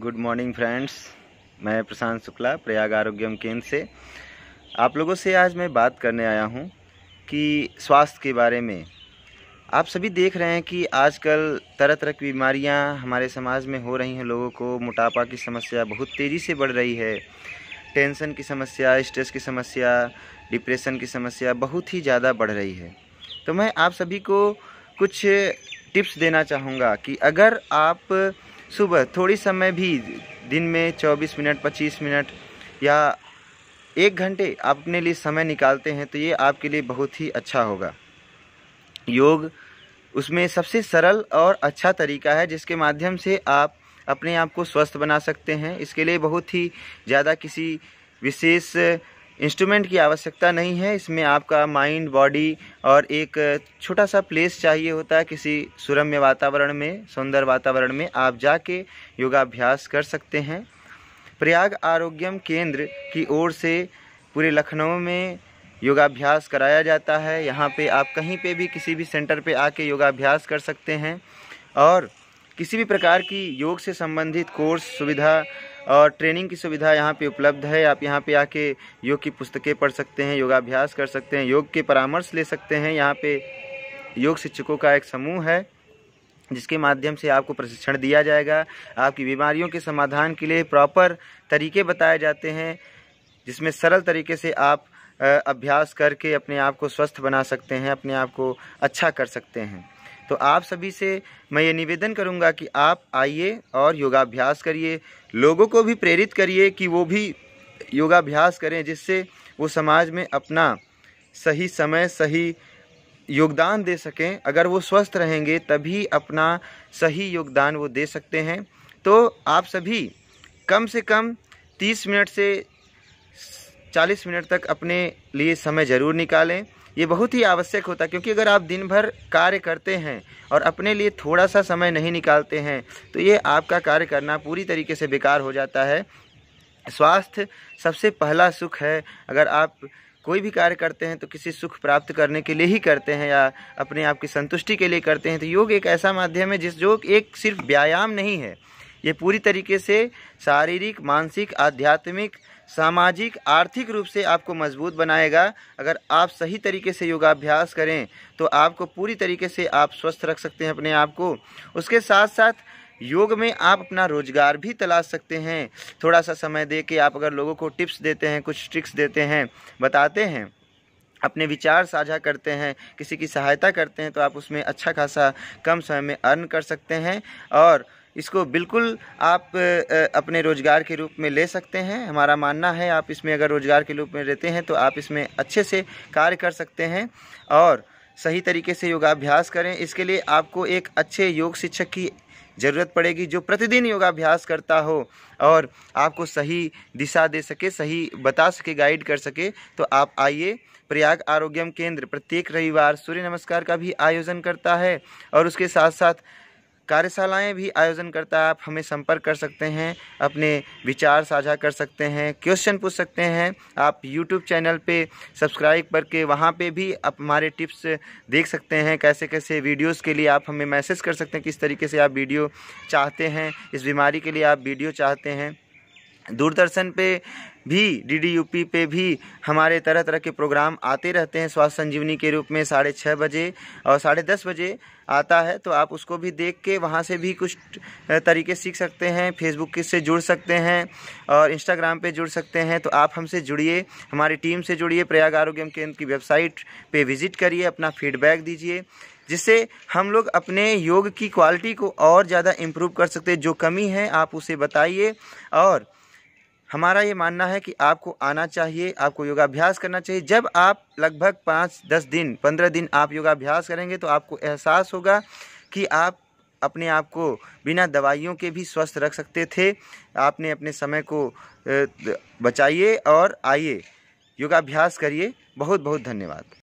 good morning friends मैं प्रशांत शुक्ला प्रयाग आरोग्यम केंद्र से आप लोगों से आज मैं बात करने आया हूं कि स्वास्थ्य के बारे में आप सभी देख रहे हैं कि आजकल तरह तरह की बीमारियां हमारे समाज में हो रही हैं लोगों को मोटापा की समस्या बहुत तेज़ी से बढ़ रही है टेंशन की समस्या स्ट्रेस की समस्या डिप्रेशन की समस्या बहुत ही ज़्यादा बढ़ रही है तो मैं आप सभी को कुछ टिप्स देना चाहूँगा कि अगर आप सुबह थोड़ी समय भी दिन में 24 मिनट 25 मिनट या एक घंटे आप अपने लिए समय निकालते हैं तो ये आपके लिए बहुत ही अच्छा होगा योग उसमें सबसे सरल और अच्छा तरीका है जिसके माध्यम से आप अपने आप को स्वस्थ बना सकते हैं इसके लिए बहुत ही ज़्यादा किसी विशेष इंस्ट्रूमेंट की आवश्यकता नहीं है इसमें आपका माइंड बॉडी और एक छोटा सा प्लेस चाहिए होता है किसी सुरम्य वातावरण में सुंदर वातावरण में आप जाके योगाभ्यास कर सकते हैं प्रयाग आरोग्यम केंद्र की ओर से पूरे लखनऊ में योगाभ्यास कराया जाता है यहाँ पे आप कहीं पे भी किसी भी सेंटर पे आके योगाभ्यास कर सकते हैं और किसी भी प्रकार की योग से संबंधित कोर्स सुविधा और ट्रेनिंग की सुविधा यहाँ पे उपलब्ध है आप यहाँ पे आके योग की पुस्तकें पढ़ सकते हैं योगाभ्यास कर सकते हैं योग के परामर्श ले सकते हैं यहाँ पे योग शिक्षकों का एक समूह है जिसके माध्यम से आपको प्रशिक्षण दिया जाएगा आपकी बीमारियों के समाधान के लिए प्रॉपर तरीके बताए जाते हैं जिसमें सरल तरीके से आप अभ्यास करके अपने आप को स्वस्थ बना सकते हैं अपने आप को अच्छा कर सकते हैं तो आप सभी से मैं ये निवेदन करूँगा कि आप आइए और योगाभ्यास करिए लोगों को भी प्रेरित करिए कि वो भी योगाभ्यास करें जिससे वो समाज में अपना सही समय सही योगदान दे सकें अगर वो स्वस्थ रहेंगे तभी अपना सही योगदान वो दे सकते हैं तो आप सभी कम से कम 30 मिनट से 40 मिनट तक अपने लिए समय ज़रूर निकालें ये बहुत ही आवश्यक होता है क्योंकि अगर आप दिन भर कार्य करते हैं और अपने लिए थोड़ा सा समय नहीं निकालते हैं तो ये आपका कार्य करना पूरी तरीके से बेकार हो जाता है स्वास्थ्य सबसे पहला सुख है अगर आप कोई भी कार्य करते हैं तो किसी सुख प्राप्त करने के लिए ही करते हैं या अपने आप की संतुष्टि के लिए करते हैं तो योग एक ऐसा माध्यम है जिस जो एक सिर्फ व्यायाम नहीं है ये पूरी तरीके से शारीरिक मानसिक आध्यात्मिक सामाजिक आर्थिक रूप से आपको मजबूत बनाएगा अगर आप सही तरीके से योगाभ्यास करें तो आपको पूरी तरीके से आप स्वस्थ रख सकते हैं अपने आप को उसके साथ साथ योग में आप अपना रोज़गार भी तलाश सकते हैं थोड़ा सा समय दे के आप अगर लोगों को टिप्स देते हैं कुछ ट्रिक्स देते हैं बताते हैं अपने विचार साझा करते हैं किसी की सहायता करते हैं तो आप उसमें अच्छा खासा कम समय में अर्न कर सकते हैं और इसको बिल्कुल आप अपने रोज़गार के रूप में ले सकते हैं हमारा मानना है आप इसमें अगर रोज़गार के रूप में रहते हैं तो आप इसमें अच्छे से कार्य कर सकते हैं और सही तरीके से योगाभ्यास करें इसके लिए आपको एक अच्छे योग शिक्षक की ज़रूरत पड़ेगी जो प्रतिदिन योगाभ्यास करता हो और आपको सही दिशा दे सके सही बता सके गाइड कर सके तो आप आइए प्रयाग आरोग्यम केंद्र प्रत्येक रविवार सूर्य नमस्कार का भी आयोजन करता है और उसके साथ साथ कार्यशालाएं भी आयोजन करता है आप हमें संपर्क कर सकते हैं अपने विचार साझा कर सकते हैं क्वेश्चन पूछ सकते हैं आप यूट्यूब चैनल पे सब्सक्राइब करके वहाँ पे भी आप हमारे टिप्स देख सकते हैं कैसे कैसे वीडियोस के लिए आप हमें मैसेज कर सकते हैं किस तरीके से आप वीडियो चाहते हैं इस बीमारी के लिए आप वीडियो चाहते हैं दूरदर्शन पे भी डीडीयूपी पे भी हमारे तरह तरह के प्रोग्राम आते रहते हैं स्वास्थ्य संजीवनी के रूप में साढ़े छः बजे और साढ़े दस बजे आता है तो आप उसको भी देख के वहाँ से भी कुछ तरीके सीख सकते हैं फेसबुक से जुड़ सकते हैं और इंस्टाग्राम पे जुड़ सकते हैं तो आप हमसे जुड़िए हमारी टीम से जुड़िए प्रयाग आरोग्य केंद्र की वेबसाइट पर विजिट करिए अपना फीडबैक दीजिए जिससे हम लोग अपने योग की क्वालिटी को और ज़्यादा इम्प्रूव कर सकते हैं जो कमी है आप उसे बताइए और हमारा ये मानना है कि आपको आना चाहिए आपको योगाभ्यास करना चाहिए जब आप लगभग पाँच दस दिन पंद्रह दिन आप योगाभ्यास करेंगे तो आपको एहसास होगा कि आप अपने आप को बिना दवाइयों के भी स्वस्थ रख सकते थे आपने अपने समय को बचाइए और आइए योगाभ्यास करिए बहुत बहुत धन्यवाद